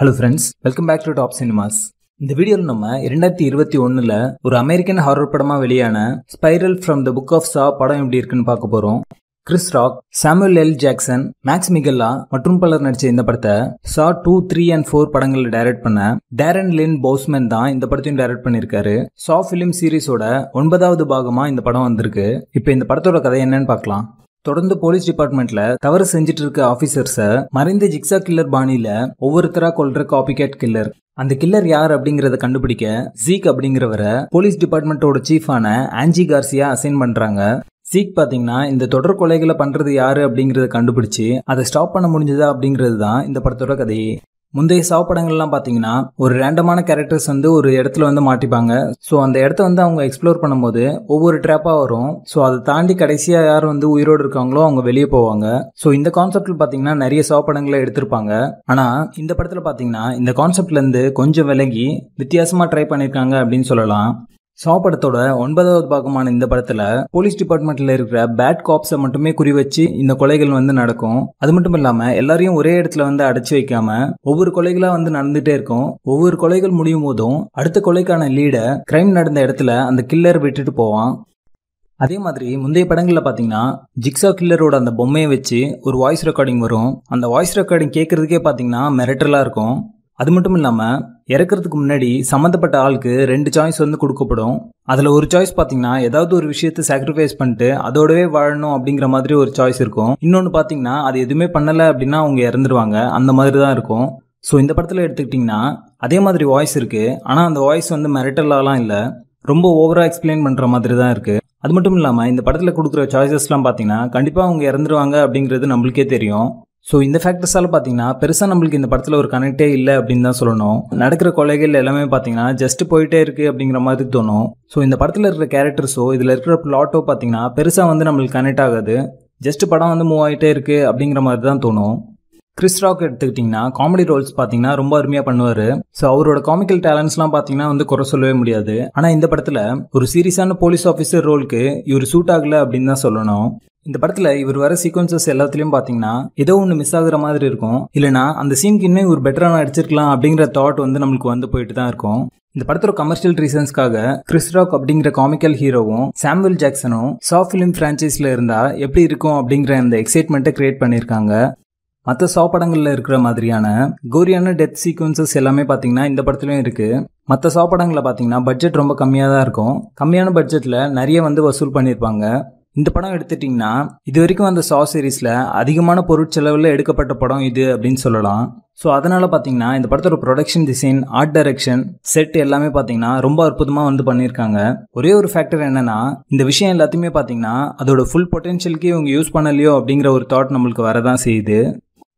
hello friends welcome back to top cinemas இந்த வீடியோவில் நம்ம இரண்டாயிரத்தி இருபத்தி ஒன்றில் ஒரு அமெரிக்கன் ஹாரர் படமாக வெளியான Spiral from the Book of Saw படம் எப்படி இருக்குன்னு பார்க்க போகிறோம் Chris Rock Samuel L Jackson Max Minghella மற்றும் பலர் நடிச்ச இந்த படத்தை Saw two three and four படங்களில் டைரக்ட் பண்ண டேரன் லின் போஸ்மேன் தான் இந்த படத்தையும் டைரக்ட் பண்ணியிருக்காரு சா ஃபிலிம் சீரீஸோட ஒன்பதாவது பாகமாக இந்த படம் வந்திருக்கு இப்போ இந்த படத்தோட கதை என்னன்னு பார்க்கலாம் தொடர்ந்து போலீஸ் டிபார்ட்மெண்ட்ல தவறு செஞ்சிட்டு இருக்க ஆபீசர்ஸ மறைந்த ஜிக்ஸா கில்லர் பாணியில ஒவ்வொருத்தரா கொள்ற காபி கேட் கில்லர் அந்த கில்லர் யார் அப்படிங்கறத கண்டுபிடிக்க ஜீக் அப்படிங்கிறவரை போலீஸ் சீஃப் ஆன ஆன்ஜி கார்சியா அசைன் பண்றாங்க சீக் பார்த்தீங்கன்னா இந்த தொடர் கொலைகளை பண்ணுறது யாரு அப்படிங்கிறத கண்டுபிடிச்சி அதை ஸ்டாப் பண்ண முடிஞ்சதா அப்படிங்கிறது தான் இந்த படத்தோட கதையே முந்தைய சாப்படங்கள்லாம் பார்த்தீங்கன்னா ஒரு ரேண்டமான கேரக்டர்ஸ் வந்து ஒரு இடத்துல வந்து மாட்டிப்பாங்க ஸோ அந்த இடத்த வந்து அவங்க எக்ஸ்ப்ளோர் பண்ணும்போது ஒவ்வொரு ட்ராப்பாக வரும் ஸோ அதை தாண்டி கடைசியாக யார் வந்து உயிரோடு இருக்காங்களோ அவங்க வெளியே போவாங்க ஸோ இந்த கான்செப்டில் பார்த்தீங்கன்னா நிறைய சாப்படங்களை எடுத்திருப்பாங்க ஆனால் இந்த படத்தில் பார்த்தீங்கன்னா இந்த கான்செப்ட்லேருந்து கொஞ்சம் விலகி வித்தியாசமாக ட்ரை பண்ணியிருக்காங்க அப்படின்னு சொல்லலாம் சா படத்தோட ஒன்பதாவது பாகமான இந்த படத்துல போலீஸ் டிபார்ட்மெண்ட்ல இருக்கிற பேட் காப்ஸை மட்டுமே குறி வச்சு இந்த கொலைகள் வந்து நடக்கும் அது மட்டும் இல்லாம எல்லாரையும் ஒரே இடத்துல வந்து அடைச்சி வைக்காம ஒவ்வொரு கொலைகளா வந்து நடந்துட்டே இருக்கும் ஒவ்வொரு கொலைகள் முடியும் போதும் அடுத்த கொலைக்கான லீடை கிரைம் நடந்த இடத்துல அந்த கில்லர் விட்டுட்டு போவான் அதே மாதிரி முந்தைய படங்களில் பார்த்தீங்கன்னா ஜிக்ஸா கில்லரோட அந்த பொம்மையை வச்சு ஒரு வாய்ஸ் ரெக்கார்டிங் வரும் அந்த வாய்ஸ் ரெக்கார்டிங் கேட்குறதுக்கே பார்த்தீங்கன்னா மிரட்டலாக இருக்கும் அது மட்டும் இல்லாமல் இறக்குறதுக்கு முன்னாடி சம்மந்தப்பட்ட ஆளுக்கு ரெண்டு சாய்ஸ் வந்து கொடுக்கப்படும் அதில் ஒரு சாய்ஸ் பார்த்தீங்கன்னா ஏதாவது ஒரு விஷயத்தை சாக்ரிஃபைஸ் பண்ணிட்டு அதோடவே வாழணும் அப்படிங்கிற மாதிரி ஒரு சாய்ஸ் இருக்கும் இன்னொன்று பார்த்தீங்கன்னா அது எதுவுமே பண்ணலை அப்படின்னா அவங்க இறந்துருவாங்க அந்த மாதிரி தான் இருக்கும் ஸோ இந்த படத்தில் எடுத்துக்கிட்டிங்கன்னா அதே மாதிரி வாய்ஸ் இருக்குது ஆனால் அந்த வாய்ஸ் வந்து மெரிட்டலாலாம் இல்லை ரொம்ப ஓவராக எக்ஸ்பிளைன் பண்ணுற மாதிரி தான் இருக்குது அது மட்டும் இல்லாமல் இந்த படத்தில் கொடுக்குற சாய்ஸஸ்லாம் பார்த்தீங்கன்னா கண்டிப்பாக அவங்க இறந்துருவாங்க அப்படிங்கிறது நம்மளுக்கே தெரியும் ஸோ இந்த ஃபேக்டர்ஸால் பார்த்தீங்கன்னா பெருசாக நம்மளுக்கு இந்த படத்தில் ஒரு கனெக்டே இல்லை அப்படின்னு தான் சொல்லணும் நடக்கிற கொலைகள் எல்லாமே பார்த்தீங்கன்னா ஜஸ்ட் போயிட்டே இருக்குது அப்படிங்கிற மாதிரி தோணும் ஸோ இந்த படத்தில் இருக்கிற கேரக்டர்ஸோ இதில் இருக்கிற பிளாட்டோ பார்த்தீங்கன்னா பெருசாக வந்து நம்மளுக்கு கனெக்ட் ஆகாது ஜஸ்ட் படம் வந்து மூவ் ஆகிட்டே இருக்குது அப்படிங்கிற மாதிரி தான் தோணும் கிறிஸ் ராக் எடுத்துக்கிட்டிங்கன்னா காமெடி ரோல்ஸ் பார்த்தீங்கன்னா ரொம்ப அருமையாக பண்ணுவார் ஸோ அவரோட காமிக்கல் டேலண்ட்ஸ்லாம் பார்த்தீங்கன்னா வந்து குறை சொல்லவே முடியாது ஆனால் இந்த படத்தில் ஒரு சீரியஸான போலீஸ் ஆஃபீஸர் ரோலுக்கு இவர் சூட் ஆகலை அப்படின்னு தான் சொல்லணும் இந்த படத்துல இவர் வர சீக்வன்சஸ் எல்லாத்துலயும் பாத்தீங்கன்னா ஏதோ ஒன்று மிஸ் ஆகுற மாதிரி இருக்கும் இல்லனா அந்த சீனுக்கு இன்னும் இவர் பெட்டரான அடிச்சிருக்கலாம் அப்படிங்கிற தாட் வந்து நம்மளுக்கு வந்து போயிட்டு தான் இருக்கும் இந்த படத்துல கமர்ஷியல் ரீசன்ஸ்க்காக ராக் அப்படிங்கிற காமிக்கல் ஹீரோவும் சாம்வல் ஜாக்சனும் சாஃப்ட் ஃபிலிம் பிரான்ச்சைஸ்ல இருந்தால் எப்படி இருக்கும் அப்படிங்கிற அந்த எக்ஸைட்மெண்ட்டை கிரியேட் பண்ணியிருக்காங்க மற்ற சா படங்களில் இருக்கிற மாதிரியான கோரியான டெத் சீக்வன்சஸ் எல்லாமே பார்த்தீங்கன்னா இந்த படத்துலையும் இருக்குது மற்ற சா படங்களில் பார்த்தீங்கன்னா பட்ஜெட் ரொம்ப கம்மியாக தான் இருக்கும் கம்மியான பட்ஜெட்டில் நிறைய வந்து வசூல் பண்ணியிருப்பாங்க இந்த படம் எடுத்துட்டிங்கன்னா இது வரைக்கும் அந்த சா சீரீஸில் அதிகமான பொருட்செலவில் எடுக்கப்பட்ட படம் இது அப்படின்னு சொல்லலாம் ஸோ அதனால் பார்த்தீங்கன்னா இந்த படத்தோட production design art direction set எல்லாமே பார்த்தீங்கன்னா ரொம்ப அற்புதமாக வந்து பண்ணியிருக்காங்க ஒரே ஒரு ஃபேக்டர் என்னென்னா இந்த விஷயம் எல்லாத்தையுமே பார்த்தீங்கன்னா அதோட ஃபுல் பொட்டென்ஷியலுக்கு இவங்க யூஸ் பண்ணலையோ அப்படிங்கிற ஒரு தாட் நம்மளுக்கு வரதான் செய்யுது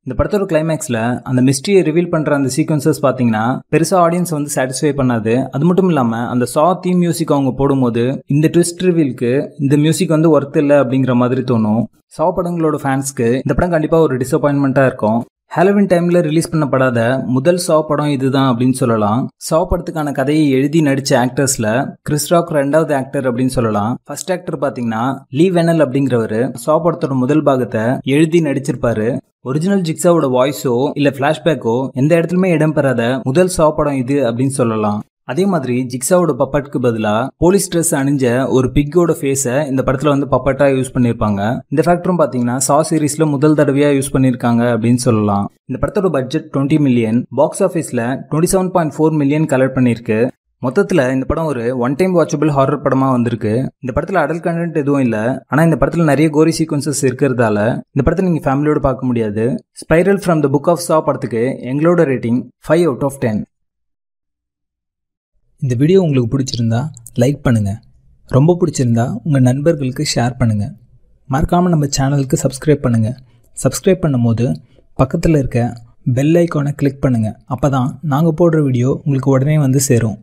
இந்த படத்தோட கிளைமேக்ஸில் அந்த மிஸ்ட்ரியை ரிவீல் பண்ணுற அந்த சீக்வன்சஸ் பார்த்தீங்கன்னா பெருசாக ஆடியன்ஸ் வந்து சாட்டிஸ்ஃபை பண்ணாது அது மட்டும் இல்லாமல் அந்த சா தீம் மியூசிக் அவங்க போடும்போது இந்த ட்விஸ்ட் ரிவீலுக்கு இந்த மியூசிக் வந்து ஒர்த் இல்லை அப்படிங்கிற மாதிரி தோணும் சா படங்களோட ஃபேன்ஸ்க்கு இந்த படம் கண்டிப்பாக ஒரு டிசப்பாயின்மெண்ட்டாக இருக்கும் ஹாலோவின் டைமில் ரிலீஸ் பண்ணப்படாத முதல் சா படம் இதுதான் அப்படின்னு சொல்லலாம் சா படத்துக்கான கதையை எழுதி நடித்த ஆக்டர்ஸில் கிறிஸ்டாக் ரெண்டாவது ஆக்டர் அப்படின்னு சொல்லலாம் ஃபர்ஸ்ட் ஆக்டர் பார்த்தீங்கன்னா லீ வெனல் அப்படிங்கிறவர் சா படத்தோட முதல் பாகத்தை எழுதி நடிச்சிருப்பாரு ஒரிஜினல் ஜிக்ஸாவோட வாய்ஸோ இல்ல பிளாஷ்பேக்கோ எந்த இடத்துலயுமே இடம்பெறாத முதல் சாப்படம் இது அப்படின்னு சொல்லலாம் அதே மாதிரி ஜிக்ஸாவோட பப்பாட்டுக்கு பதிலாக போலீஸ் ட்ரெஸ் அணிஞ்ச ஒரு பிக்கோட ஃபேஸை இந்த படத்தில் வந்து பப்பட்டாக யூஸ் பண்ணியிருப்பாங்க இந்த ஃபேக்டரும் பார்த்தீங்கன்னா சா சீரீஸில் முதல் தடவையாக யூஸ் பண்ணியிருக்காங்க அப்படின்னு சொல்லலாம் இந்த படத்தோட பட்ஜெட் டுவெண்ட்டி மில்லியன் பாக்ஸ் ஆஃபீஸில் twenty seven point four million collect பண்ணியிருக்கு மொத்தத்தில் இந்த படம் ஒரு ஒன் டைம் வாட்சபிள் ஹாரர் படமாக வந்திருக்கு இந்த படத்தில் அடல் கண்டென்ட் எதுவும் இல்லை ஆனால் இந்த படத்தில் நிறைய கோரி சீக்வன்சஸ் இருக்கிறதால இந்த படத்தை நீங்கள் ஃபேமிலியோடு பார்க்க முடியாது Spiral from the Book of Saw படத்துக்கு எங்களோட rating five out of ten இந்த வீடியோ உங்களுக்கு பிடிச்சிருந்தா லைக் பண்ணுங்கள் ரொம்ப பிடிச்சிருந்தா உங்கள் நண்பர்களுக்கு ஷேர் பண்ணுங்கள் மறக்காமல் நம்ம சேனலுக்கு சப்ஸ்கிரைப் பண்ணுங்கள் சப்ஸ்கிரைப் பண்ணும்போது பக்கத்தில் இருக்க பெல் ஐக்கானை கிளிக் பண்ணுங்கள் அப்போ தான் நாங்கள் போடுற வீடியோ உங்களுக்கு உடனே வந்து சேரும்